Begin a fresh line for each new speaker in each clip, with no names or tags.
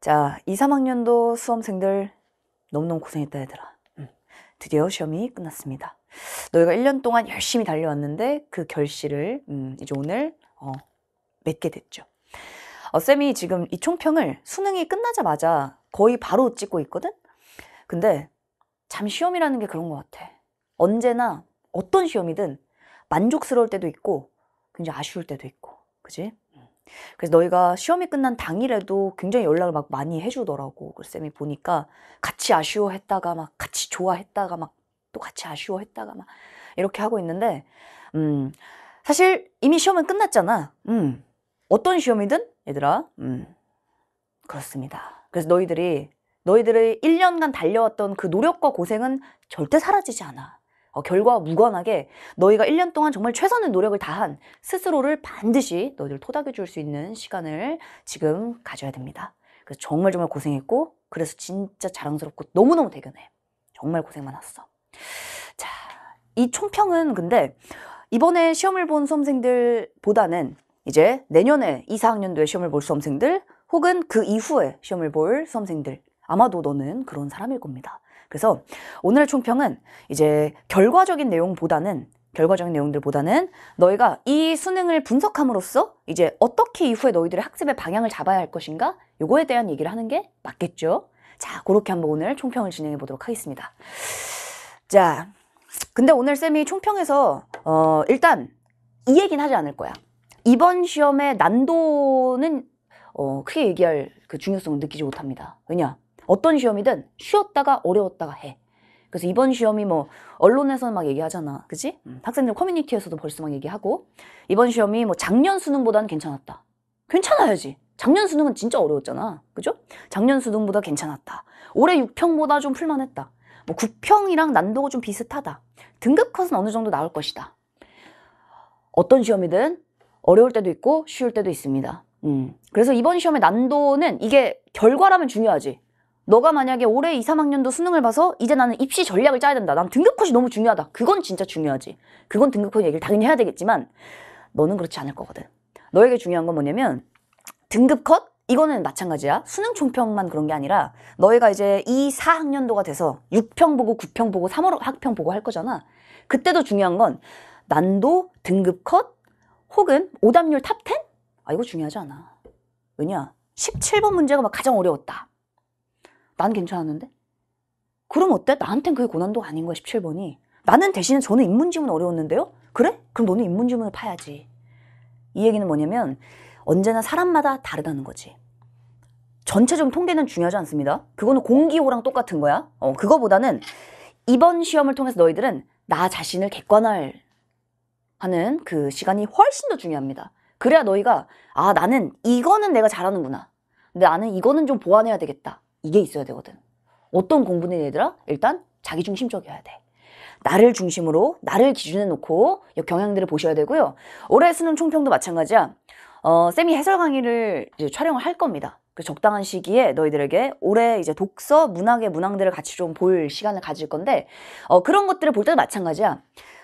자, 2, 3학년도 수험생들 너무너무 고생했다 얘들아. 응. 드디어 시험이 끝났습니다. 너희가 1년 동안 열심히 달려왔는데 그 결실을 음, 이제 오늘 어, 맺게 됐죠. 어, 쌤이 지금 이 총평을 수능이 끝나자마자 거의 바로 찍고 있거든? 근데 참 시험이라는 게 그런 것 같아. 언제나 어떤 시험이든 만족스러울 때도 있고 굉장히 아쉬울 때도 있고, 그지? 그래서 너희가 시험이 끝난 당일에도 굉장히 연락을 막 많이 해주더라고. 그 쌤이 보니까 같이 아쉬워했다가 막 같이 좋아했다가 막 또 같이 아쉬워했다가 막 이렇게 하고 있는데, 음, 사실 이미 시험은 끝났잖아. 음, 어떤 시험이든 얘들아, 음, 그렇습니다. 그래서 너희들이 너희들의 1년간 달려왔던 그 노력과 고생은 절대 사라지지 않아. 어, 결과와 무관하게 너희가 1년 동안 정말 최선의 노력을 다한 스스로를 반드시 너희들 토닥여 줄 수 있는 시간을 지금 가져야 됩니다. 그래서 정말 정말 고생했고 그래서 진짜 자랑스럽고 너무너무 대견해. 정말 고생 많았어. 자, 이 총평은 근데 이번에 시험을 본 수험생들보다는 이제 내년에 2, 4학년도에 시험을 볼 수험생들 혹은 그 이후에 시험을 볼 수험생들 아마도 너는 그런 사람일 겁니다. 그래서 오늘 총평은 이제 결과적인 내용보다는 결과적인 내용들보다는 너희가 이 수능을 분석함으로써 이제 어떻게 이후에 너희들의 학습의 방향을 잡아야 할 것인가 요거에 대한 얘기를 하는 게 맞겠죠 자 그렇게 한번 오늘 총평을 진행해 보도록 하겠습니다 자 근데 오늘 쌤이 총평에서 어 일단 이 얘기는 하지 않을 거야 이번 시험의 난도는 어 크게 얘기할 그 중요성을 느끼지 못합니다 왜냐 어떤 시험이든 쉬웠다가 어려웠다가 해. 그래서 이번 시험이 뭐 언론에서는 막 얘기하잖아. 그지? 음, 학생들 커뮤니티에서도 벌써 막 얘기하고 이번 시험이 뭐 작년 수능보다는 괜찮았다. 괜찮아야지. 작년 수능은 진짜 어려웠잖아. 그죠? 작년 수능보다 괜찮았다. 올해 6평보다 좀 풀만했다. 뭐 9평이랑 난도가 좀 비슷하다. 등급 컷은 어느 정도 나올 것이다. 어떤 시험이든 어려울 때도 있고 쉬울 때도 있습니다. 음. 그래서 이번 시험의 난도는 이게 결과라면 중요하지. 너가 만약에 올해 2, 3학년도 수능을 봐서 이제 나는 입시 전략을 짜야 된다. 난 등급 컷이 너무 중요하다. 그건 진짜 중요하지. 그건 등급 컷 얘기를 당연히 해야 되겠지만 너는 그렇지 않을 거거든. 너에게 중요한 건 뭐냐면 등급 컷? 이거는 마찬가지야. 수능 총평만 그런 게 아니라 너희가 이제 2, 4학년도가 돼서 6평 보고 9평 보고 3월 학평 보고 할 거잖아. 그때도 중요한 건 난도, 등급 컷, 혹은 오답률 탑10? 아 이거 중요하지 않아. 왜냐? 17번 문제가 막 가장 어려웠다. 난 괜찮았는데? 그럼 어때? 나한텐 그게 고난도 가 아닌 거야 17번이 나는 대신에 저는 입문지문 어려웠는데요? 그래? 그럼 너는 입문지문을 파야지 이 얘기는 뭐냐면 언제나 사람마다 다르다는 거지 전체적인 통계는 중요하지 않습니다 그거는 공기호랑 똑같은 거야 어, 그거보다는 이번 시험을 통해서 너희들은 나 자신을 객관화할 하는 그 시간이 훨씬 더 중요합니다 그래야 너희가 아 나는 이거는 내가 잘하는구나 근데 나는 이거는 좀 보완해야 되겠다 이게 있어야 되거든. 어떤 공부는 얘들아? 일단 자기중심적이어야 돼. 나를 중심으로 나를 기준에 놓고 경향들을 보셔야 되고요. 올해 쓰는 총평도 마찬가지야. 어, 쌤이 해설 강의를 촬영을 할 겁니다. 그 적당한 시기에 너희들에게 올해 이제 독서 문학의 문항들을 같이 좀 볼 시간을 가질 건데 어, 그런 것들을 볼 때도 마찬가지야.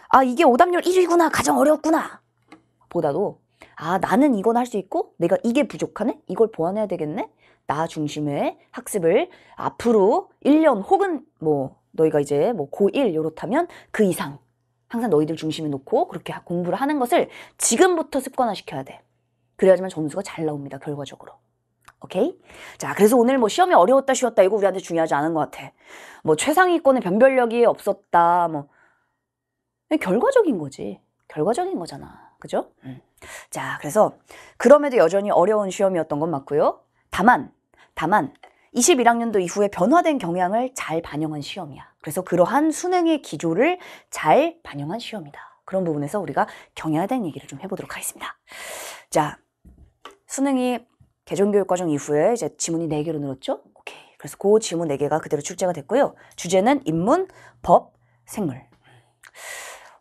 아 이게 오답률 1위구나 가장 어렵구나 보다도 아 나는 이건 할 수 있고 내가 이게 부족하네 이걸 보완해야 되겠네 나 중심의 학습을 앞으로 1년 혹은 뭐 너희가 이제 뭐 고1 요렇다면 그 이상 항상 너희들 중심에 놓고 그렇게 공부를 하는 것을 지금부터 습관화시켜야 돼. 그래야지만 점수가 잘 나옵니다. 결과적으로. 오케이? 자, 그래서 오늘 뭐 시험이 어려웠다 쉬웠다 이거 우리한테 중요하지 않은 것 같아. 뭐 최상위권의 변별력이 없었다. 뭐 결과적인 거지. 결과적인 거잖아. 그죠? 음. 자, 그래서 그럼에도 여전히 어려운 시험이었던 건 맞고요. 다만, 다만 21학년도 이후에 변화된 경향을 잘 반영한 시험이야. 그래서 그러한 수능의 기조를 잘 반영한 시험이다. 그런 부분에서 우리가 경향에 대한 얘기를 좀 해보도록 하겠습니다. 자, 수능이 개정교육 과정 이후에 이제 지문이 4개로 늘었죠? 오케이. 그래서 그 지문 4개가 그대로 출제가 됐고요. 주제는 인문, 법, 생물.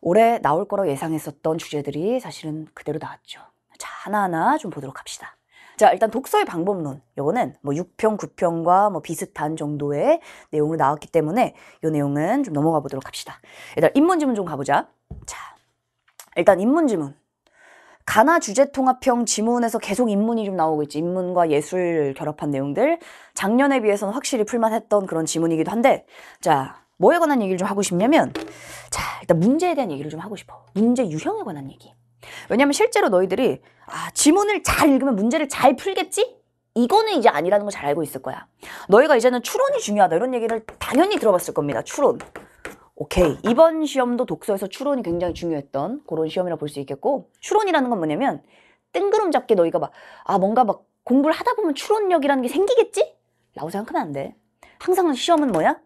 올해 나올 거라고 예상했었던 주제들이 사실은 그대로 나왔죠. 자, 하나하나 좀 보도록 합시다. 자 일단 독서의 방법론 요거는 뭐 6평 9평과 뭐 비슷한 정도의 내용으로 나왔기 때문에 요 내용은 좀 넘어가 보도록 합시다 일단 입문지문 좀 가보자 자 일단 입문지문 가나 주제통합형 지문에서 계속 입문이좀 나오고 있지 입문과 예술 결합한 내용들 작년에 비해서는 확실히 풀만했던 그런 지문이기도 한데 자 뭐에 관한 얘기를 좀 하고 싶냐면 자 일단 문제에 대한 얘기를 좀 하고 싶어 문제 유형에 관한 얘기 왜냐면 실제로 너희들이 아, 지문을 잘 읽으면 문제를 잘 풀겠지? 이거는 이제 아니라는 걸 잘 알고 있을 거야. 너희가 이제는 추론이 중요하다 이런 얘기를 당연히 들어봤을 겁니다. 추론. 오케이. 이번 시험도 독서에서 추론이 굉장히 중요했던 그런 시험이라 볼 수 있겠고 추론이라는 건 뭐냐면 뜬구름 잡게 너희가 막아 뭔가 막 공부를 하다 보면 추론력이라는 게 생기겠지? 라고 생각하면 안 돼. 항상 시험은 뭐야?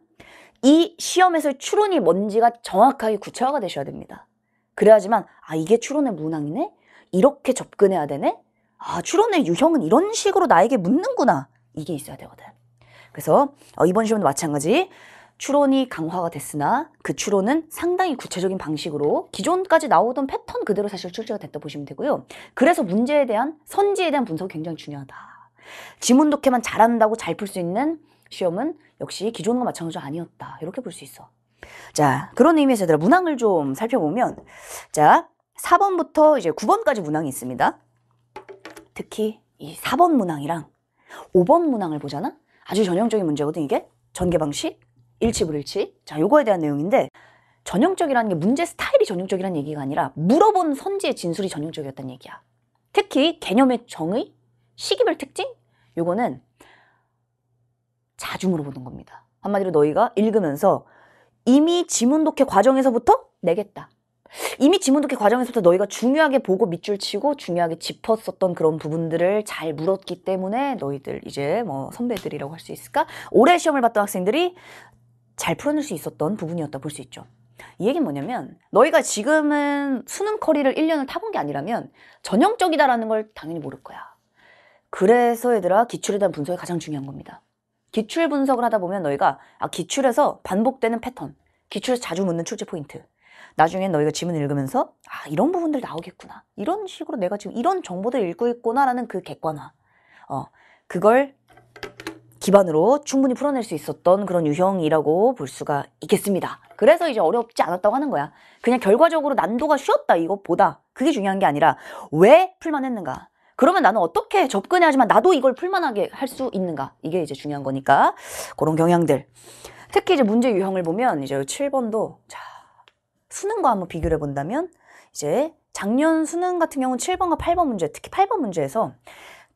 이 시험에서의 추론이 뭔지가 정확하게 구체화가 되셔야 됩니다. 그래야지만 아 이게 추론의 문항이네? 이렇게 접근해야 되네? 아 추론의 유형은 이런 식으로 나에게 묻는구나. 이게 있어야 되거든. 그래서 어, 이번 시험도 마찬가지. 추론이 강화가 됐으나 그 추론은 상당히 구체적인 방식으로 기존까지 나오던 패턴 그대로 사실 출제가 됐다 보시면 되고요. 그래서 문제에 대한 선지에 대한 분석이 굉장히 중요하다. 지문 독해만 잘한다고 잘 풀 수 있는 시험은 역시 기존과 마찬가지로 아니었다. 이렇게 볼 수 있어. 자, 그런 의미에서 들아 문항을 좀 살펴보면, 자, 4번부터 이제 9번까지 문항이 있습니다. 특히 이 4번 문항이랑 5번 문항을 보잖아? 아주 전형적인 문제거든, 이게. 전개 방식, 일치불일치. 자, 요거에 대한 내용인데, 전형적이라는 게 문제 스타일이 전형적이라는 얘기가 아니라 물어본 선지의 진술이 전형적이었다는 얘기야. 특히 개념의 정의, 시기별 특징, 요거는 자주 물어보는 겁니다. 한마디로 너희가 읽으면서 이미 지문독해 과정에서부터 내겠다. 이미 지문독해 과정에서부터 너희가 중요하게 보고 밑줄 치고 중요하게 짚었었던 그런 부분들을 잘 물었기 때문에 너희들 이제 뭐 선배들이라고 할 수 있을까? 올해 시험을 봤던 학생들이 잘 풀어낼 수 있었던 부분이었다 볼 수 있죠. 이 얘기는 뭐냐면 너희가 지금은 수능 커리를 1년을 타본 게 아니라면 전형적이다라는 걸 당연히 모를 거야. 그래서 얘들아 기출에 대한 분석이 가장 중요한 겁니다. 기출 분석을 하다 보면 너희가 아, 기출에서 반복되는 패턴, 기출에서 자주 묻는 출제 포인트, 나중에 너희가 지문 읽으면서 아 이런 부분들 나오겠구나 이런 식으로 내가 지금 이런 정보들 읽고 있구나라는 그 객관화 어 그걸 기반으로 충분히 풀어낼 수 있었던 그런 유형이라고 볼 수가 있겠습니다 그래서 이제 어렵지 않았다고 하는 거야 그냥 결과적으로 난도가 쉬웠다 이것보다 그게 중요한 게 아니라 왜 풀만 했는가 그러면 나는 어떻게 접근해야지만 하 나도 이걸 풀만하게 할 수 있는가 이게 이제 중요한 거니까 그런 경향들 특히 이제 문제 유형을 보면 이제 7번도 자 수능과 한번 비교를 해 본다면 이제 작년 수능 같은 경우는 7번과 8번 문제 특히 8번 문제에서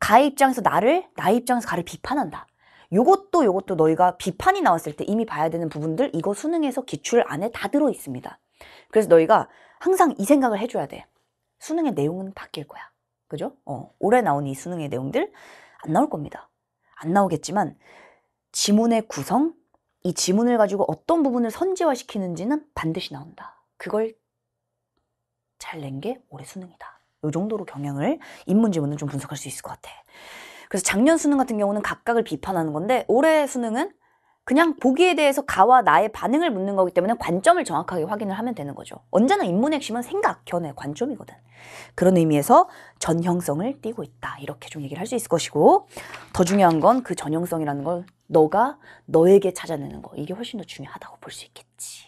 가의 입장에서 나를 나의 입장에서 가를 비판한다 요것도 요것도 너희가 비판이 나왔을 때 이미 봐야 되는 부분들 이거 수능에서 기출 안에 다 들어 있습니다. 그래서 너희가 항상 이 생각을 해줘야 돼. 수능의 내용은 바뀔 거야. 그죠? 어, 올해 나온 이 수능의 내용들 안 나올 겁니다. 안 나오겠지만 지문의 구성, 이 지문을 가지고 어떤 부분을 선제화시키는지는 반드시 나온다. 그걸 잘 낸 게 올해 수능이다. 이 정도로 경향을 인문지문은 좀 분석할 수 있을 것 같아. 그래서 작년 수능 같은 경우는 각각을 비판하는 건데 올해 수능은 그냥 보기에 대해서 가와 나의 반응을 묻는 거기 때문에 관점을 정확하게 확인을 하면 되는 거죠. 언제나 인문 핵심은 생각, 견해, 관점이거든. 그런 의미에서 전형성을 띠고 있다. 이렇게 좀 얘기를 할 수 있을 것이고 더 중요한 건 그 전형성이라는 걸 너가 너에게 찾아내는 거. 이게 훨씬 더 중요하다고 볼 수 있겠지.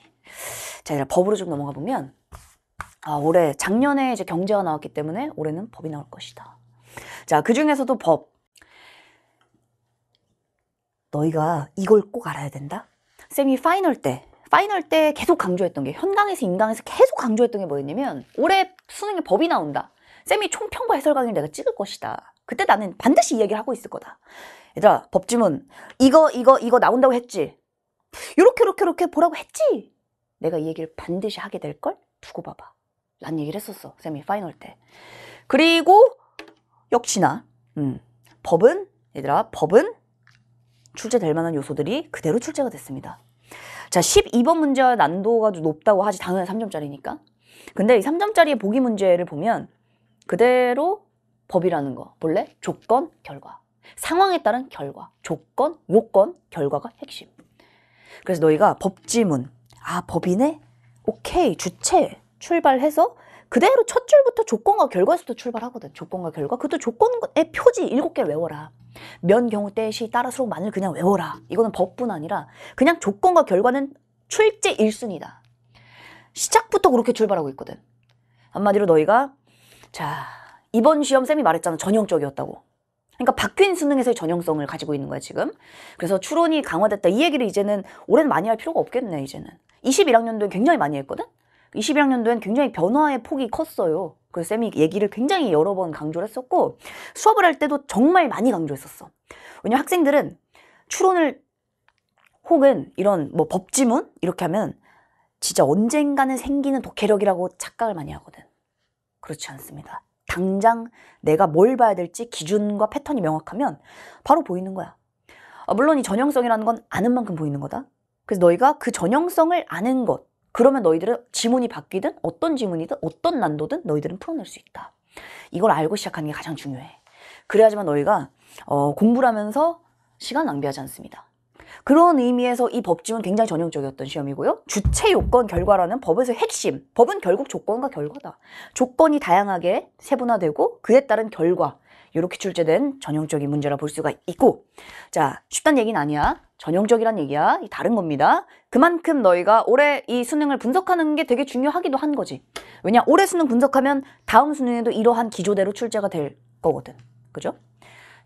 자, 이제 법으로 좀 넘어가 보면 아, 올해 작년에 이제 경제가 나왔기 때문에 올해는 법이 나올 것이다. 자, 그 중에서도 법 너희가 이걸 꼭 알아야 된다? 쌤이 파이널 때 파이널 때 계속 강조했던 게 현강에서 인강에서 계속 강조했던 게 뭐였냐면 올해 수능에 법이 나온다 쌤이 총평과 해설 강의를 내가 찍을 것이다 그때 나는 반드시 이야기를 하고 있을 거다 얘들아 법지문 이거 이거 이거 나온다고 했지 요렇게 요렇게 요렇게 보라고 했지 내가 이 얘기를 반드시 하게 될 걸 두고 봐봐 난 얘기를 했었어 쌤이 파이널 때 그리고 역시나 음, 법은 얘들아 법은 출제될 만한 요소들이 그대로 출제가 됐습니다. 자, 12번 문제와 난도가 높다고 하지 당연히 3점짜리니까. 근데 이 3점짜리의 보기 문제를 보면 그대로 법이라는 거 본래 조건, 결과. 상황에 따른 결과, 조건, 요건, 결과가 핵심. 그래서 너희가 법지문, 아 법이네? 오케이, 주체 출발해서 그대로 첫 줄부터 조건과 결과에서부터 출발하거든. 조건과 결과. 그것도 조건의 표지 7개를 외워라. 면 경우 때시 따라서 만을 그냥 외워라. 이거는 법뿐 아니라 그냥 조건과 결과는 출제 일순위다 시작부터 그렇게 출발하고 있거든. 한마디로 너희가 자 이번 시험쌤이 말했잖아. 전형적이었다고. 그러니까 바뀐 수능에서의 전형성을 가지고 있는 거야 지금. 그래서 추론이 강화됐다. 이 얘기를 이제는 올해는 많이 할 필요가 없겠네 이제는. 21학년도에 굉장히 많이 했거든. 21학년도엔 굉장히 변화의 폭이 컸어요. 그 쌤이 얘기를 굉장히 여러 번 강조를 했었고 수업을 할 때도 정말 많이 강조했었어. 왜냐면 학생들은 추론을 혹은 이런 뭐 법지문 이렇게 하면 진짜 언젠가는 생기는 독해력이라고 착각을 많이 하거든. 그렇지 않습니다. 당장 내가 뭘 봐야 될지 기준과 패턴이 명확하면 바로 보이는 거야. 아, 물론 이 전형성이라는 건 아는 만큼 보이는 거다. 그래서 너희가 그 전형성을 아는 것, 그러면 너희들은 지문이 바뀌든 어떤 지문이든 어떤 난도든 너희들은 풀어낼 수 있다. 이걸 알고 시작하는 게 가장 중요해. 그래야지만 너희가 어, 공부를 하면서 시간 낭비하지 않습니다. 그런 의미에서 이 법지문 굉장히 전형적이었던 시험이고요. 주체 요건 결과라는 법에서 핵심. 법은 결국 조건과 결과다. 조건이 다양하게 세분화되고 그에 따른 결과. 이렇게 출제된 전형적인 문제라 볼 수가 있고 자 쉽단 얘기는 아니야 전형적이란 얘기야 다른 겁니다 그만큼 너희가 올해 이 수능을 분석하는 게 되게 중요하기도 한 거지 왜냐 올해 수능 분석하면 다음 수능에도 이러한 기조대로 출제가 될 거거든 그죠?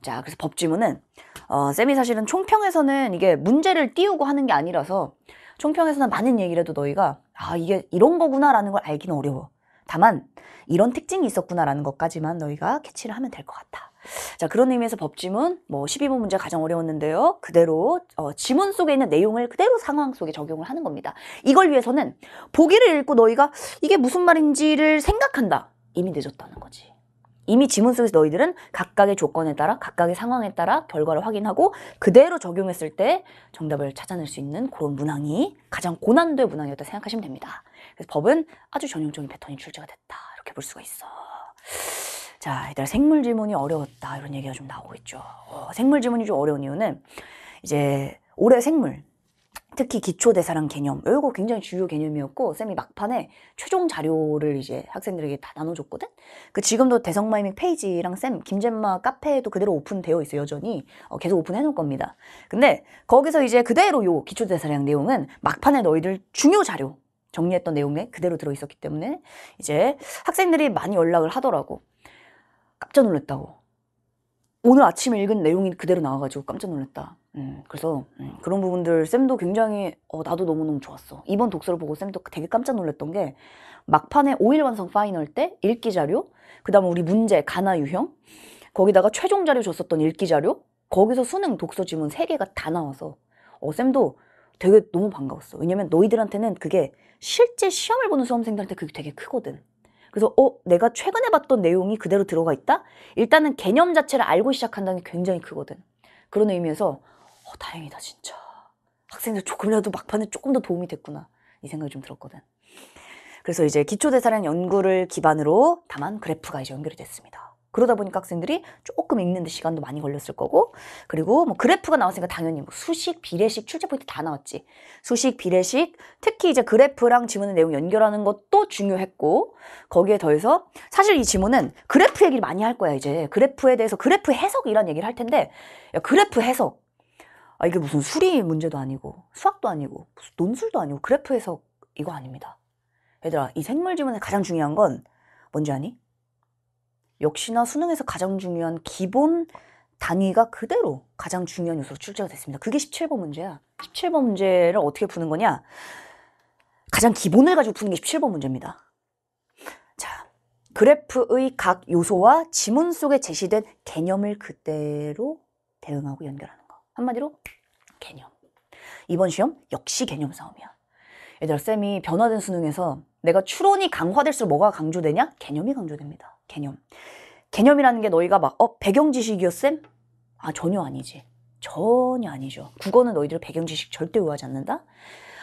자 그래서 법지문은 어, 쌤이 사실은 총평에서는 이게 문제를 띄우고 하는 게 아니라서 총평에서는 많은 얘기를 해도 너희가 아 이게 이런 거구나 라는 걸 알기는 어려워 다만 이런 특징이 있었구나라는 것까지만 너희가 캐치를 하면 될 것 같다. 자 그런 의미에서 법지문 뭐 12번 문제 가장 어려웠는데요. 그대로 어, 지문 속에 있는 내용을 그대로 상황 속에 적용을 하는 겁니다. 이걸 위해서는 보기를 읽고 너희가 이게 무슨 말인지를 생각한다. 이미 늦었다는 거지. 이미 지문 속에서 너희들은 각각의 조건에 따라 각각의 상황에 따라 결과를 확인하고 그대로 적용했을 때 정답을 찾아낼 수 있는 그런 문항이 가장 고난도의 문항이었다 생각하시면 됩니다. 그래서 법은 아주 전형적인 패턴이 출제가 됐다 이렇게 볼 수가 있어. 자, 이들 생물 지문이 어려웠다 이런 얘기가 좀 나오고 있죠. 어, 생물 지문이 좀 어려운 이유는 이제 올해 생물 특히 기초대사랑 개념 이거 굉장히 주요 개념이었고 쌤이 막판에 최종 자료를 이제 학생들에게 다 나눠줬거든 그 지금도 대성마이밍 페이지랑 쌤 김잼마 카페에도 그대로 오픈되어 있어 여전히 어, 계속 오픈해 놓을 겁니다 근데 거기서 이제 그대로 요 기초대사량 내용은 막판에 너희들 중요 자료 정리했던 내용에 그대로 들어있었기 때문에 이제 학생들이 많이 연락을 하더라고 깜짝 놀랐다고 오늘 아침에 읽은 내용이 그대로 나와가지고 깜짝 놀랐다 예, 그래서 음, 그런 부분들 쌤도 굉장히 어, 나도 너무너무 좋았어. 이번 독서를 보고 쌤도 되게 깜짝 놀랐던 게 막판에 5일 완성 파이널 때 읽기 자료, 그 다음에 우리 문제, 가나 유형, 거기다가 최종 자료 줬었던 읽기 자료, 거기서 수능 독서 지문 3개가 다 나와서 어, 쌤도 되게 너무 반가웠어. 왜냐면 너희들한테는 그게 실제 시험을 보는 수험생들한테 그게 되게 크거든. 그래서 어 내가 최근에 봤던 내용이 그대로 들어가 있다? 일단은 개념 자체를 알고 시작한다는 게 굉장히 크거든. 그런 의미에서 어, 다행이다 진짜. 학생들 조금이라도 막판에 조금 더 도움이 됐구나 이 생각이 좀 들었거든. 그래서 이제 기초대사량 연구를 기반으로 다만 그래프가 이제 연결이 됐습니다. 그러다 보니까 학생들이 조금 읽는데 시간도 많이 걸렸을 거고 그리고 뭐 그래프가 나왔으니까 당연히 뭐 수식, 비례식, 출제 포인트 다 나왔지 수식, 비례식, 특히 이제 그래프랑 지문의 내용 연결하는 것도 중요했고 거기에 더해서 사실 이 지문은 그래프 얘기를 많이 할 거야 이제 그래프에 대해서 그래프 해석이란 얘기를 할 텐데 야, 그래프 해석 아, 이게 무슨 수리 문제도 아니고 수학도 아니고 무슨 논술도 아니고 그래프 해석 이거 아닙니다. 얘들아 이 생물 지문의 가장 중요한 건 뭔지 아니? 역시나 수능에서 가장 중요한 기본 단위가 그대로 가장 중요한 요소로 출제가 됐습니다. 그게 17번 문제야. 17번 문제를 어떻게 푸는 거냐? 가장 기본을 가지고 푸는 게 17번 문제입니다. 자, 그래프의 각 요소와 지문 속에 제시된 개념을 그대로 대응하고 연결하다 한마디로 개념. 이번 시험 역시 개념 싸움이야. 얘들아 쌤이 변화된 수능에서 내가 추론이 강화될수록 뭐가 강조되냐? 개념이 강조됩니다. 개념. 개념이라는 게 너희가 막 어? 배경 지식이요 쌤? 아 전혀 아니지. 전혀 아니죠. 국어는 너희들 배경 지식 절대 의하지 않는다.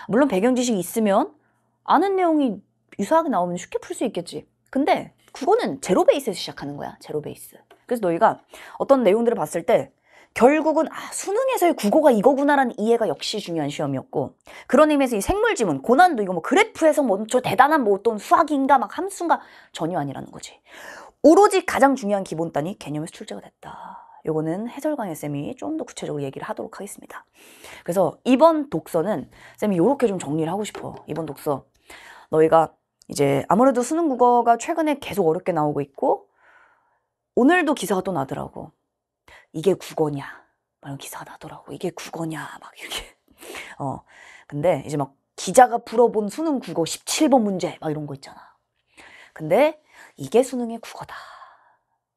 물론 배경 지식이 있으면 아는 내용이 유사하게 나오면 쉽게 풀 수 있겠지. 근데 국어는 제로 베이스에서 시작하는 거야. 제로 베이스. 그래서 너희가 어떤 내용들을 봤을 때 결국은 아, 수능에서의 국어가 이거구나라는 이해가 역시 중요한 시험이었고 그런 의미에서 이 생물지문, 고난도 이거 뭐 그래프에서 뭐 저 대단한 뭐 어떤 수학인가 막 함수인가 전혀 아니라는 거지. 오로지 가장 중요한 기본단이 개념에서 출제가 됐다. 요거는 해설강의 쌤이 좀 더 구체적으로 얘기를 하도록 하겠습니다. 그래서 이번 독서는 쌤이 요렇게 좀 정리를 하고 싶어. 이번 독서. 너희가 이제 아무래도 수능 국어가 최근에 계속 어렵게 나오고 있고 오늘도 기사가 또 나더라고. 이게 국어냐 막 이런 기사 가 나더라고 이게 국어냐 막 이게 렇어 근데 이제 막 기자가 풀어본 수능 국어 17번 문제 막 이런 거 있잖아 근데 이게 수능의 국어다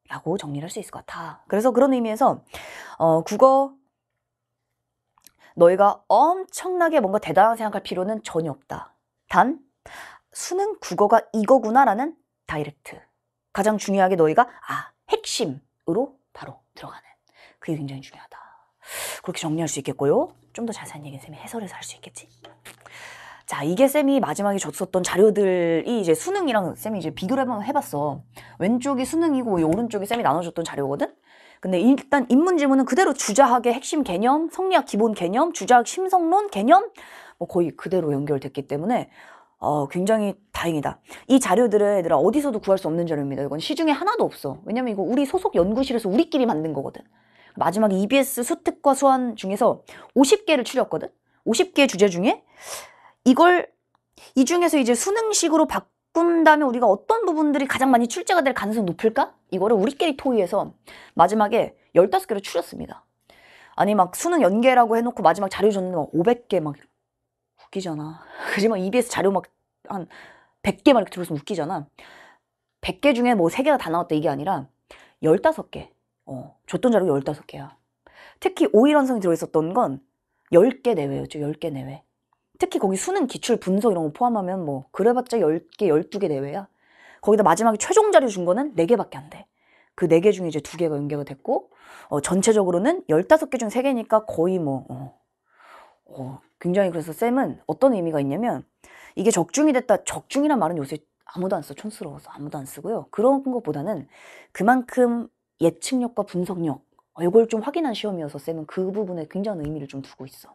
라고 정리를 할 수 있을 것 같아 그래서 그런 의미에서 어 국어 너희가 엄청나게 뭔가 대단하게 생각할 필요는 전혀 없다 단 수능 국어가 이거구나라는 다이렉트 가장 중요하게 너희가 아 핵심으로 바로 들어가는 그게 굉장히 중요하다. 그렇게 정리할 수 있겠고요. 좀 더 자세한 얘기는 쌤이 해설에서 할 수 있겠지. 자, 이게 쌤이 마지막에 줬었던 자료들이 이제 수능이랑 쌤이 이제 비교를 한번 해봤어. 왼쪽이 수능이고 오른쪽이 쌤이 나눠줬던 자료거든? 근데 일단 입문 질문은 그대로 주자학의 핵심 개념, 성리학 기본 개념, 주자학 심성론 개념 뭐 거의 그대로 연결됐기 때문에 어, 굉장히 다행이다. 이자료들을 얘들아 어디서도 구할 수 없는 자료입니다. 이건 시중에 하나도 없어. 왜냐면 이거 우리 소속 연구실에서 우리끼리 만든 거거든. 마지막 에 EBS 수특과 수완 중에서 50개를 추렸거든? 50개 주제 중에 이걸 이 중에서 이제 수능식으로 바꾼다면 우리가 어떤 부분들이 가장 많이 출제가 될 가능성이 높을까? 이거를 우리끼리 토의해서 마지막에 15개를 추렸습니다. 아니 막 수능 연계라고 해놓고 마지막 자료 줬는데 막 500개 막 웃기잖아. 그지만 EBS 자료 막 한 100개 막 이렇게 들어서 웃기잖아. 100개 중에 뭐 3개가 다 나왔다 이게 아니라 15개. 어, 줬던 자료가 15개야. 특히 5일완성이 들어있었던 건 10개 내외였죠. 10개 내외. 특히 거기 수능 기출 분석 이런 거 포함하면 뭐 그래봤자 10개, 12개 내외야. 거기다 마지막에 최종 자료 준 거는 4개밖에 안 돼. 그 4개 중에 이제 2개가 연계가 됐고 어, 전체적으로는 15개 중 3개니까 거의 뭐 어, 어, 굉장히 그래서 쌤은 어떤 의미가 있냐면 이게 적중이 됐다. 적중이란 말은 요새 아무도 안 써. 촌스러워서 아무도 안 쓰고요. 그런 것보다는 그만큼 예측력과 분석력 이걸 좀 확인한 시험이어서 쌤은 그 부분에 굉장한 의미를 좀 두고 있어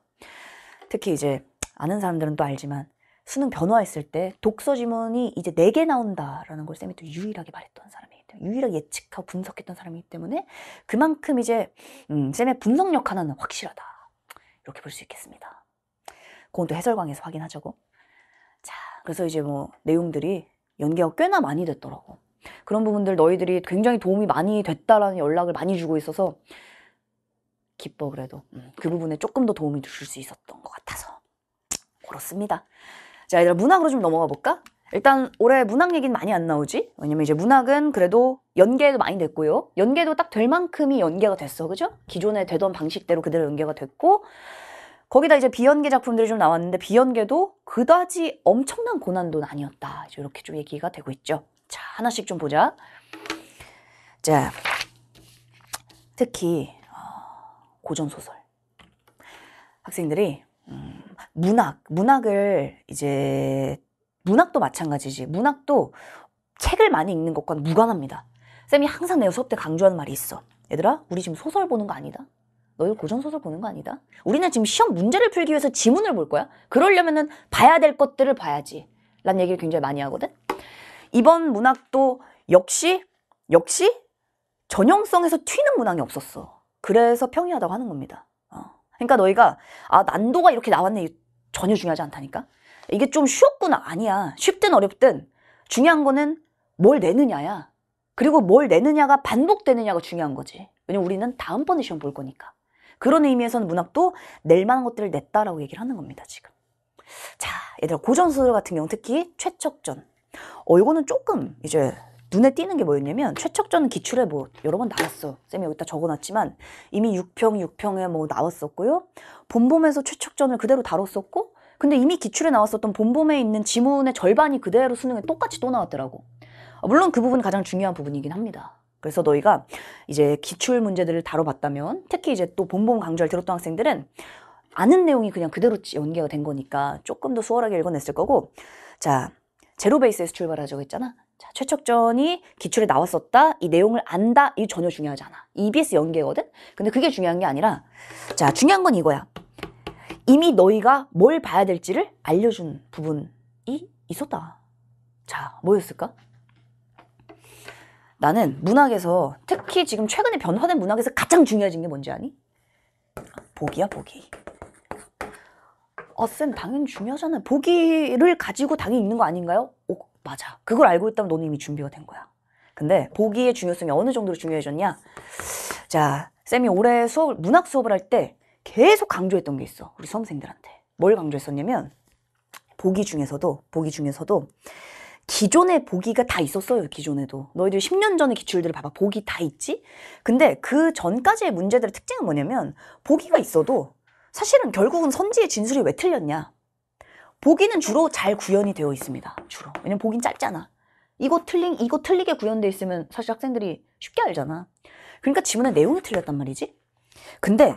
특히 이제 아는 사람들은 또 알지만 수능 변화했을 때 독서 지문이 이제 네 개 나온다라는 걸 쌤이 또 유일하게 말했던 사람이기 때문에 유일하게 예측하고 분석했던 사람이기 때문에 그만큼 이제 음, 쌤의 분석력 하나는 확실하다 이렇게 볼 수 있겠습니다 그건 또 해설광에서 확인하자고 자 그래서 이제 뭐 내용들이 연계가 꽤나 많이 됐더라고 그런 부분들 너희들이 굉장히 도움이 많이 됐다라는 연락을 많이 주고 있어서 기뻐 그래도 음, 그 부분에 조금 더 도움이 줄 수 있었던 것 같아서 그렇습니다. 자 얘들아 문학으로 좀 넘어가 볼까? 일단 올해 문학 얘기는 많이 안 나오지? 왜냐면 이제 문학은 그래도 연계도 많이 됐고요. 연계도 딱 될 만큼이 연계가 됐어. 그죠? 기존에 되던 방식대로 그대로 연계가 됐고 거기다 이제 비연계 작품들이 좀 나왔는데 비연계도 그다지 엄청난 고난도는 아니었다. 이제 이렇게 좀 얘기가 되고 있죠. 자, 하나씩 좀 보자. 자, 특히 어, 고전소설. 학생들이 음, 문학, 문학을 이제 문학도 마찬가지지. 문학도 책을 많이 읽는 것과는 무관합니다. 쌤이 항상 내 수업 때 강조하는 말이 있어. 얘들아, 우리 지금 소설 보는 거 아니다. 너희 고전소설 보는 거 아니다. 우리는 지금 시험 문제를 풀기 위해서 지문을 볼 거야. 그러려면은 봐야 될 것들을 봐야지. 라는 얘기를 굉장히 많이 하거든. 이번 문학도 역시 역시 전형성에서 튀는 문항이 없었어. 그래서 평이하다고 하는 겁니다. 어. 그러니까 너희가 아 난도가 이렇게 나왔네 전혀 중요하지 않다니까. 이게 좀 쉬웠구나 아니야. 쉽든 어렵든 중요한 거는 뭘 내느냐야. 그리고 뭘 내느냐가 반복되느냐가 중요한 거지. 왜냐면 우리는 다음번에 시험 볼 거니까. 그런 의미에서는 문학도 낼 만한 것들을 냈다라고 얘기를 하는 겁니다, 지금. 자, 얘들아, 고전소설 같은 경우 특히 최척전. 어, 이거는 조금 이제 눈에 띄는 게 뭐였냐면 최척전 기출에 뭐 여러 번 나왔어. 쌤이 여기다 적어놨지만 이미 6평, 6평에 뭐 나왔었고요. 본봄에서 최척전을 그대로 다뤘었고 근데 이미 기출에 나왔었던 본봄에 있는 지문의 절반이 그대로 수능에 똑같이 또 나왔더라고. 어, 물론 그 부분이 가장 중요한 부분이긴 합니다. 그래서 너희가 이제 기출 문제들을 다뤄봤다면 특히 이제 또본봄 강좌를 들었던 학생들은 아는 내용이 그냥 그대로 연계가 된 거니까 조금 더 수월하게 읽어냈을 거고 자 제로 베이스에서 출발하자고 했잖아. 자, 최척전이 기출에 나왔었다. 이 내용을 안다. 이 전혀 중요하지 않아. EBS 연계거든. 근데 그게 중요한 게 아니라 자, 중요한 건 이거야. 이미 너희가 뭘 봐야 될지를 알려준 부분이 있었다. 자, 뭐였을까? 나는 문학에서 특히 지금 최근에 변화된 문학에서 가장 중요해진 게 뭔지 아니? 아, 보기야, 보기. 어, 쌤, 당연히 중요하잖아요. 보기를 가지고 당연히 있는 거 아닌가요? 오, 맞아. 그걸 알고 있다면 너는 이미 준비가 된 거야. 근데 보기의 중요성이 어느 정도로 중요해졌냐? 자, 쌤이 올해 수업, 문학 수업을 할 때 계속 강조했던 게 있어. 우리 수험생들한테. 뭘 강조했었냐면, 보기 중에서도, 보기 중에서도, 기존의 보기가 다 있었어요, 기존에도. 너희들 10년 전의 기출들을 봐봐. 보기 다 있지? 근데 그 전까지의 문제들의 특징은 뭐냐면, 보기가 있어도 사실은 결국은 선지의 진술이 왜 틀렸냐 보기는 주로 잘 구현이 되어 있습니다 주로 왜냐면 보긴 짧잖아 이거 틀린 이거 틀리게 구현돼 있으면 사실 학생들이 쉽게 알잖아 그러니까 지문의 내용이 틀렸단 말이지 근데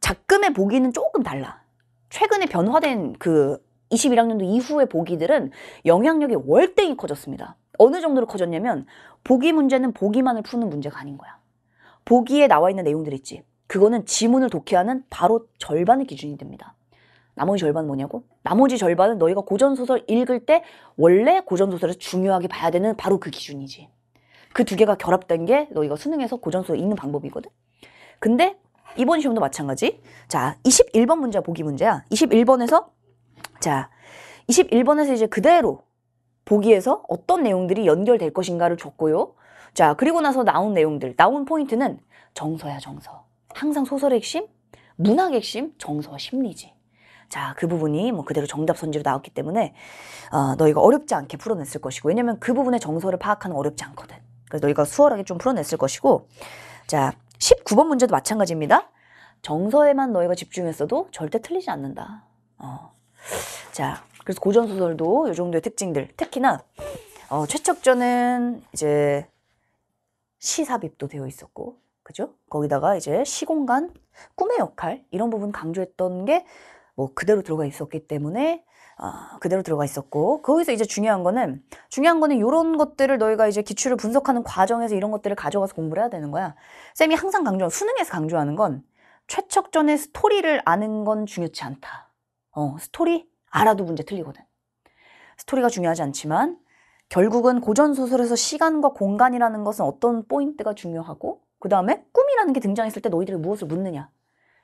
작금의 보기는 조금 달라 최근에 변화된 그 21학년도 이후의 보기들은 영향력이 월등히 커졌습니다 어느 정도로 커졌냐면 보기 문제는 보기만을 푸는 문제가 아닌 거야 보기에 나와 있는 내용들 있지 그거는 지문을 독해하는 바로 절반의 기준이 됩니다. 나머지 절반은 뭐냐고? 나머지 절반은 너희가 고전소설 읽을 때 원래 고전소설에서 중요하게 봐야 되는 바로 그 기준이지. 그 두 개가 결합된 게 너희가 수능에서 고전소설 읽는 방법이거든? 근데 이번 시험도 마찬가지. 자, 21번 문제 보기 문제야. 21번에서 자, 21번에서 이제 그대로 보기에서 어떤 내용들이 연결될 것인가를 줬고요. 자, 그리고 나서 나온 내용들, 나온 포인트는 정서야, 정서. 항상 소설의 핵심, 문학의 핵심, 정서 와 심리지. 자, 그 부분이 뭐 그대로 정답 선지로 나왔기 때문에 어, 너희가 어렵지 않게 풀어냈을 것이고 왜냐면 그 부분의 정서를 파악하는 어렵지 않거든. 그래서 너희가 수월하게 좀 풀어냈을 것이고 자, 19번 문제도 마찬가지입니다. 정서에만 너희가 집중했어도 절대 틀리지 않는다. 어. 자, 그래서 고전소설도 요 정도의 특징들, 특히나 어, 최척전은 이제 시삽입도 되어 있었고 그죠? 거기다가 이제 시공간, 꿈의 역할 이런 부분 강조했던 게 뭐 그대로 들어가 있었기 때문에 아, 그대로 들어가 있었고 거기서 이제 중요한 거는 중요한 거는 이런 것들을 너희가 이제 기출을 분석하는 과정에서 이런 것들을 가져가서 공부를 해야 되는 거야. 쌤이 항상 강조, 수능에서 강조하는 건 최척전의 스토리를 아는 건 중요치 않다. 어, 스토리 알아도 문제 틀리거든. 스토리가 중요하지 않지만 결국은 고전 소설에서 시간과 공간이라는 것은 어떤 포인트가 중요하고 그 다음에 꿈이라는 게 등장했을 때 너희들이 무엇을 묻느냐.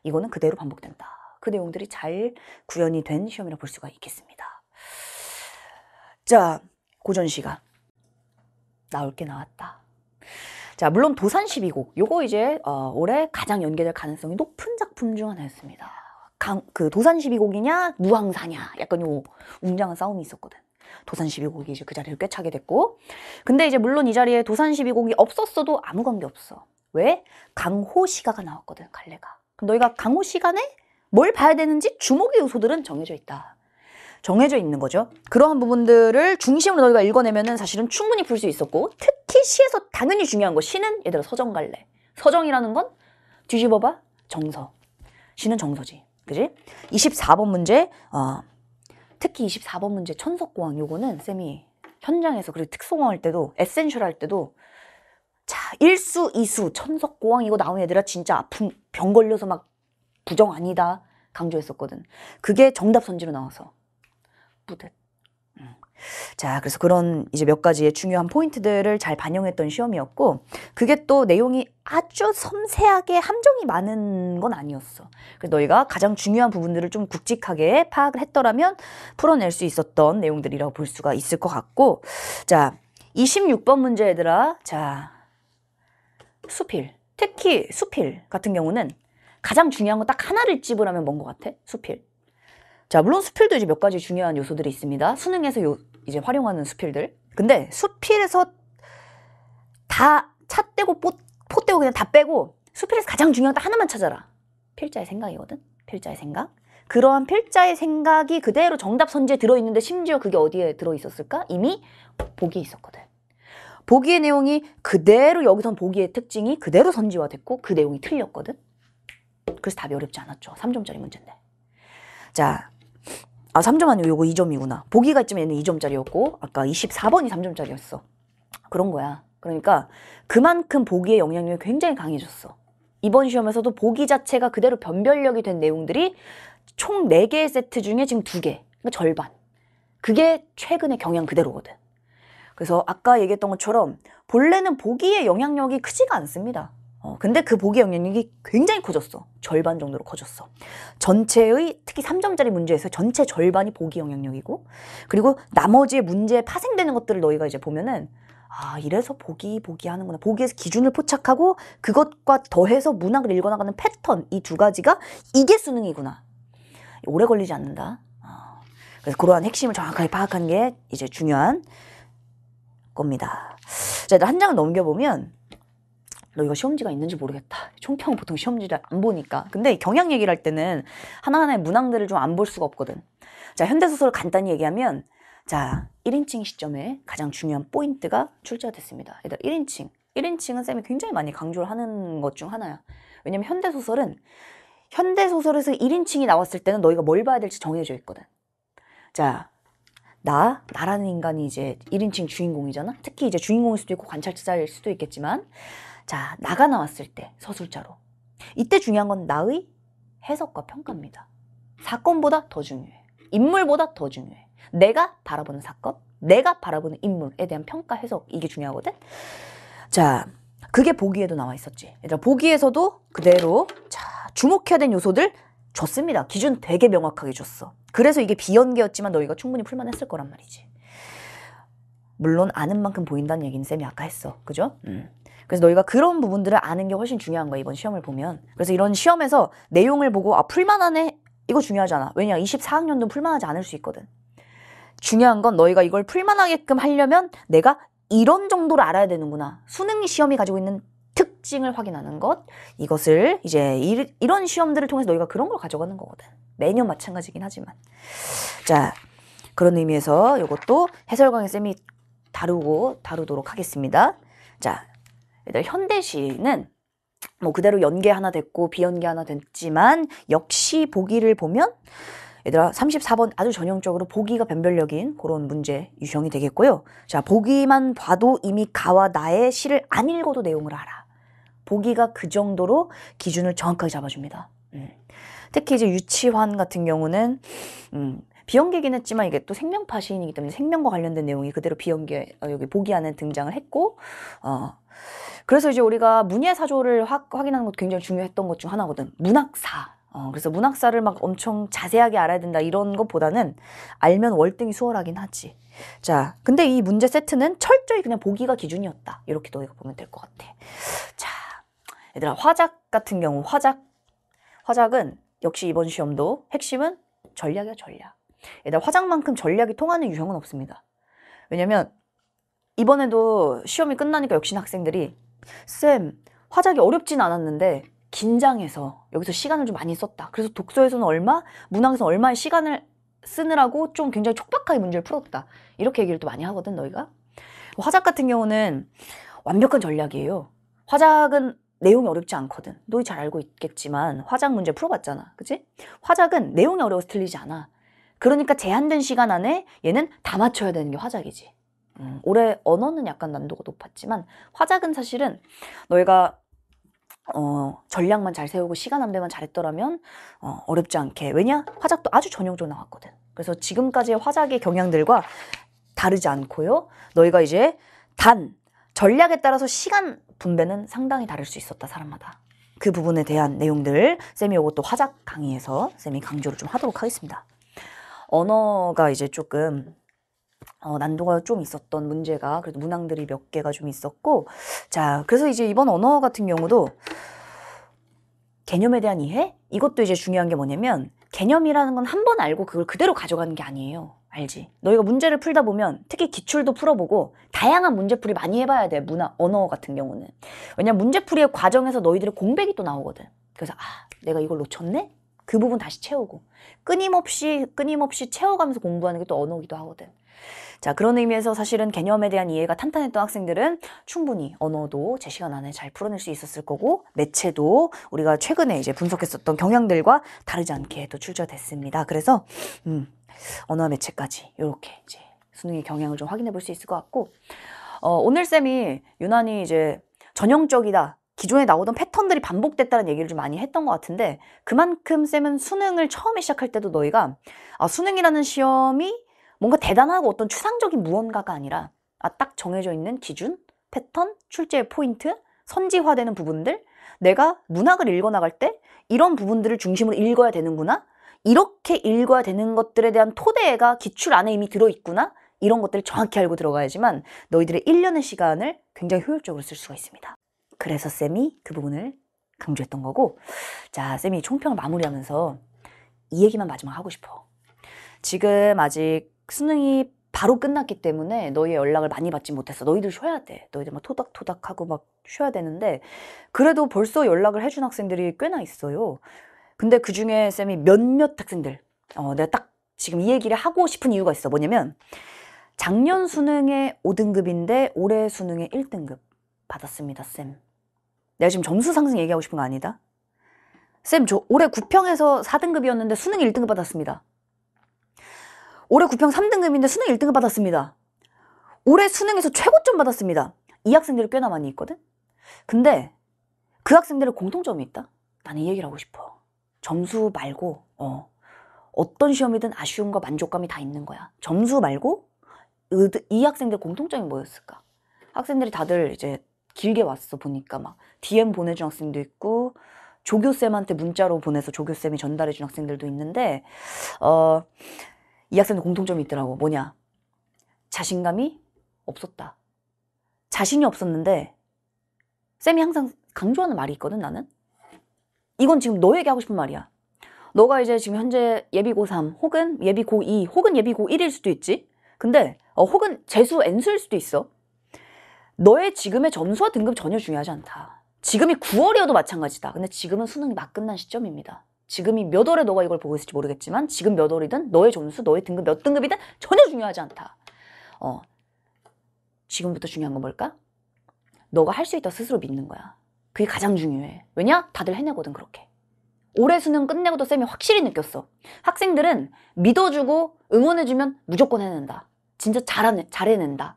이거는 그대로 반복된다. 그 내용들이 잘 구현이 된 시험이라 볼 수가 있겠습니다. 자, 고전 시가 나올 게 나왔다. 자, 물론 도산 12곡. 요거 이제 어, 올해 가장 연계될 가능성이 높은 작품 중 하나였습니다. 강, 그 도산 12곡이냐, 무항사냐. 약간 요 웅장한 싸움이 있었거든. 도산 12곡이 이제 그 자리를 꿰차게 됐고. 근데 이제 물론 이 자리에 도산 12곡이 없었어도 아무 관계 없어. 왜? 강호시가가 나왔거든 갈래가 그럼 너희가 강호시간에 뭘 봐야 되는지 주목의 요소들은 정해져 있다 정해져 있는 거죠 그러한 부분들을 중심으로 너희가 읽어내면 은 사실은 충분히 풀 수 있었고 특히 시에서 당연히 중요한 거 시는 예를 들어 서정갈래 서정이라는 건 뒤집어봐 정서 시는 정서지 그지? 24번 문제 어, 특히 24번 문제 천석공항 요거는 쌤이 현장에서 그리고 특성화할 때도 에센셜 할 때도 자, 1수, 2수, 천석고왕 이거 나온 애들아 진짜 아픈병 걸려서 막 부정 아니다 강조했었거든. 그게 정답 선지로 나와서. 뿌듯. 자, 그래서 그런 이제 몇 가지의 중요한 포인트들을 잘 반영했던 시험이었고, 그게 또 내용이 아주 섬세하게 함정이 많은 건 아니었어. 그래서 너희가 가장 중요한 부분들을 좀 굵직하게 파악을 했더라면 풀어낼 수 있었던 내용들이라고 볼 수가 있을 것 같고, 자, 26번 문제 얘들아. 자, 수필. 특히 수필 같은 경우는 가장 중요한 건 딱 하나를 집으라면 뭔 것 같아? 수필. 자, 물론 수필도 이제 몇 가지 중요한 요소들이 있습니다. 수능에서 요, 이제 활용하는 수필들. 근데 수필에서 다 찻떼고 포, 포떼고 그냥 다 빼고 수필에서 가장 중요한 거 하나만 찾아라. 필자의 생각이거든. 필자의 생각. 그러한 필자의 생각이 그대로 정답 선지에 들어있는데 심지어 그게 어디에 들어있었을까? 이미 보기 있었거든. 보기의 내용이 그대로 여기선 보기의 특징이 그대로 선지화됐고 그 내용이 틀렸거든. 그래서 답이 어렵지 않았죠. 3점짜리 문제인데. 자, 아 3점 아니고 요거 2점이구나. 보기가 있지만 얘는 2점짜리였고 아까 24번이 3점짜리였어. 그런 거야. 그러니까 그만큼 보기의 영향력이 굉장히 강해졌어. 이번 시험에서도 보기 자체가 그대로 변별력이 된 내용들이 총 네개의 세트 중에 지금 두개 그러니까 절반. 그게 최근의 경향 그대로거든. 그래서 아까 얘기했던 것처럼 본래는 보기의 영향력이 크지가 않습니다. 어, 근데 그 보기 영향력이 굉장히 커졌어. 절반 정도로 커졌어. 전체의 특히 3점짜리 문제에서 전체 절반이 보기 영향력이고 그리고 나머지 문제에 파생되는 것들을 너희가 이제 보면은 아 이래서 보기 보기 하는구나. 보기에서 기준을 포착하고 그것과 더해서 문학을 읽어나가는 패턴 이 두 가지가 이게 수능이구나. 오래 걸리지 않는다. 어, 그래서 그러한 핵심을 정확하게 파악한 게 이제 중요한 겁니다. 자, 한 장을 넘겨보면 너 이거 시험지가 있는지 모르겠다. 총평은 보통 시험지를 안 보니까. 근데 경향 얘기를 할 때는 하나하나의 문항들을 좀 안 볼 수가 없거든. 자, 현대소설을 간단히 얘기하면 자, 1인칭 시점에 가장 중요한 포인트가 출제가 됐습니다. 일단 1인칭. 1인칭은 쌤이 굉장히 많이 강조를 하는 것 중 하나야. 왜냐면 현대소설은 현대소설에서 1인칭이 나왔을 때는 너희가 뭘 봐야 될지 정해져 있거든. 자, 나, 나라는 인간이 이제 1인칭 주인공이잖아? 특히 이제 주인공일 수도 있고 관찰자일 수도 있겠지만 자, 나가 나왔을 때 서술자로 이때 중요한 건 나의 해석과 평가입니다. 사건보다 더 중요해. 인물보다 더 중요해. 내가 바라보는 사건, 내가 바라보는 인물에 대한 평가 해석 이게 중요하거든. 자, 그게 보기에도 나와 있었지. 얘들아, 보기에서도 그대로 자, 주목해야 된 요소들 줬습니다. 기준 되게 명확하게 줬어. 그래서 이게 비연계였지만 너희가 충분히 풀만했을 거란 말이지. 물론 아는 만큼 보인다는 얘기는 쌤이 아까 했어. 그죠? 음. 그래서 너희가 그런 부분들을 아는 게 훨씬 중요한 거야, 이번 시험을 보면. 그래서 이런 시험에서 내용을 보고, 아, 풀만하네? 이거 중요하잖아. 왜냐, 24학년도 풀만하지 않을 수 있거든. 중요한 건 너희가 이걸 풀만하게끔 하려면 내가 이런 정도로 알아야 되는구나. 수능 시험이 가지고 있는 특징을 확인하는 것 이것을 이제 이, 런 시험들을 통해서 너희가 그런 걸 가져가는 거거든 매년 마찬가지긴 하지만 자 그런 의미에서 이것도 해설 강의 쌤이 다루고 다루도록 하겠습니다 자 일단 현대시는 뭐 그대로 연계 하나 됐고 비연계 하나 됐지만 역시 보기를 보면 얘들아 34번 아주 전형적으로 보기가 변별력인 그런 문제 유형이 되겠고요. 자 보기만 봐도 이미 가와 나의 시를 안 읽어도 내용을 알아. 보기가 그 정도로 기준을 정확하게 잡아줍니다. 음. 특히 이제 유치환 같은 경우는 음, 비연기긴 했지만 이게 또 생명 파시인이기 때문에 생명과 관련된 내용이 그대로 비연계 어, 여기 보기 안에 등장을 했고 어, 그래서 이제 우리가 문예 사조를 확인하는 것도 굉장히 중요했던 것 중 하나거든. 문학사. 어, 그래서 문학사를 막 엄청 자세하게 알아야 된다 이런 것보다는 알면 월등히 수월하긴 하지. 자, 근데 이 문제 세트는 철저히 그냥 보기가 기준이었다. 이렇게 너희가 보면 될 것 같아. 얘들아 화작 같은 경우 화작 화작은 역시 이번 시험도 핵심은 전략이야 전략 얘들아 화작만큼 전략이 통하는 유형은 없습니다 왜냐면 이번에도 시험이 끝나니까 역시 학생들이 쌤 화작이 어렵진 않았는데 긴장해서 여기서 시간을 좀 많이 썼다 그래서 독서에서는 얼마 문항에서 얼마의 시간을 쓰느라고 좀 굉장히 촉박하게 문제를 풀었다 이렇게 얘기를 또 많이 하거든 너희가 화작 같은 경우는 완벽한 전략이에요 화작은 내용이 어렵지 않거든. 너희 잘 알고 있겠지만 화작 문제 풀어봤잖아. 그치? 화작은 내용이 어려워서 틀리지 않아. 그러니까 제한된 시간 안에 얘는 다 맞춰야 되는 게 화작이지. 음, 올해 언어는 약간 난도가 높았지만 화작은 사실은 너희가 어, 전략만 잘 세우고 시간 안배만 잘했더라면 어, 어렵지 않게 왜냐? 화작도 아주 전형적으로 나왔거든. 그래서 지금까지의 화작의 경향들과 다르지 않고요. 너희가 이제 단 전략에 따라서 시간 분배는 상당히 다를 수 있었다 사람마다 그 부분에 대한 내용들 쌤이 이것도 화작 강의에서 쌤이 강조를 좀 하도록 하겠습니다 언어가 이제 조금 어, 난도가 좀 있었던 문제가 그래도 문항들이 몇 개가 좀 있었고 자 그래서 이제 이번 언어 같은 경우도 개념에 대한 이해 이것도 이제 중요한 게 뭐냐면 개념이라는 건 한 번 알고 그걸 그대로 가져가는 게 아니에요 알지? 너희가 문제를 풀다 보면 특히 기출도 풀어보고 다양한 문제풀이 많이 해봐야 돼. 문화, 언어 같은 경우는. 왜냐면 문제풀이의 과정에서 너희들의 공백이 또 나오거든. 그래서 아, 내가 이걸 놓쳤네? 그 부분 다시 채우고 끊임없이 끊임없이 채워가면서 공부하는 게 또 언어기도 하거든. 자 그런 의미에서 사실은 개념에 대한 이해가 탄탄했던 학생들은 충분히 언어도 제 시간 안에 잘 풀어낼 수 있었을 거고 매체도 우리가 최근에 이제 분석했었던 경향들과 다르지 않게 또 출제됐습니다. 그래서 음. 언어 매체까지 이렇게 이제 수능의 경향을 좀 확인해 볼 수 있을 것 같고 어, 오늘 쌤이 유난히 이제 전형적이다. 기존에 나오던 패턴들이 반복됐다는 얘기를 좀 많이 했던 것 같은데 그만큼 쌤은 수능을 처음에 시작할 때도 너희가 아, 수능이라는 시험이 뭔가 대단하고 어떤 추상적인 무언가가 아니라 아, 딱 정해져 있는 기준, 패턴, 출제 포인트, 선지화되는 부분들 내가 문학을 읽어나갈 때 이런 부분들을 중심으로 읽어야 되는구나 이렇게 일과되는 것들에 대한 토대가 기출 안에 이미 들어있구나 이런 것들을 정확히 알고 들어가야지만 너희들의 1년의 시간을 굉장히 효율적으로 쓸 수가 있습니다 그래서 쌤이 그 부분을 강조했던 거고 자 쌤이 총평을 마무리하면서 이 얘기만 마지막 하고 싶어 지금 아직 수능이 바로 끝났기 때문에 너희의 연락을 많이 받지 못했어. 너희들 쉬어야 돼. 너희들 막 토닥토닥하고 막 쉬어야 되는데 그래도 벌써 연락을 해준 학생들이 꽤나 있어요. 근데 그 중에 쌤이 몇몇 학생들 어, 내가 딱 지금 이 얘기를 하고 싶은 이유가 있어 뭐냐면 작년 수능에 5등급인데 올해 수능에 1등급 받았습니다 쌤 내가 지금 점수 상승 얘기하고 싶은 거 아니다 쌤저 올해 9평에서 4등급이었는데 수능 1등급 받았습니다 올해 9평 3등급인데 수능 1등급 받았습니다 올해 수능에서 최고점 받았습니다 이 학생들이 꽤나 많이 있거든 근데 그 학생들의 공통점이 있다 나는 이 얘기를 하고 싶어 점수 말고 어, 어떤 시험이든 아쉬움과 만족감이 다 있는 거야. 점수 말고 이 학생들 공통점이 뭐였을까? 학생들이 다들 이제 길게 왔어 보니까 막 DM 보내준 학생도 있고 조교쌤한테 문자로 보내서 조교쌤이 전달해준 학생들도 있는데 어, 이 학생들 공통점이 있더라고. 뭐냐? 자신감이 없었다. 자신이 없었는데 쌤이 항상 강조하는 말이 있거든 나는. 이건 지금 너에게 하고 싶은 말이야. 너가 이제 지금 현재 예비 고3 혹은 예비 고2 혹은 예비 고1일 수도 있지. 근데 어, 혹은 재수 N수일 수도 있어. 너의 지금의 점수와 등급 전혀 중요하지 않다. 지금이 9월이어도 마찬가지다. 근데 지금은 수능이 막 끝난 시점입니다. 지금이 몇 월에 너가 이걸 보고 있을지 모르겠지만 지금 몇 월이든 너의 점수, 너의 등급 몇 등급이든 전혀 중요하지 않다. 어, 지금부터 중요한 건 뭘까? 너가 할 수 있다 스스로 믿는 거야. 그게 가장 중요해. 왜냐? 다들 해내거든 그렇게. 올해 수능 끝내고도 쌤이 확실히 느꼈어. 학생들은 믿어주고 응원해주면 무조건 해낸다. 진짜 잘하는, 잘해낸다.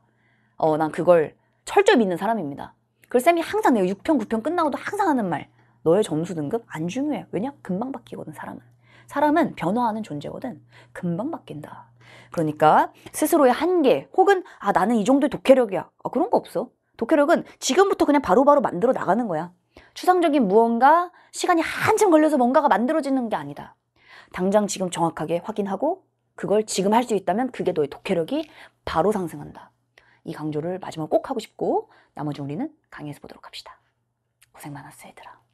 어, 난 그걸 철저히 믿는 사람입니다. 그걸 쌤이 항상 내가 6평, 9평 끝나고도 항상 하는 말. 너의 점수 등급 안 중요해. 왜냐? 금방 바뀌거든, 사람은. 사람은 변화하는 존재거든. 금방 바뀐다. 그러니까 스스로의 한계 혹은 아 나는 이 정도의 독해력이야. 아, 그런 거 없어. 독해력은 지금부터 그냥 바로바로 바로 만들어 나가는 거야. 추상적인 무언가 시간이 한참 걸려서 뭔가가 만들어지는 게 아니다. 당장 지금 정확하게 확인하고 그걸 지금 할 수 있다면 그게 너의 독해력이 바로 상승한다. 이 강조를 마지막으로 꼭 하고 싶고 나머지 우리는 강의에서 보도록 합시다. 고생 많았어 얘들아.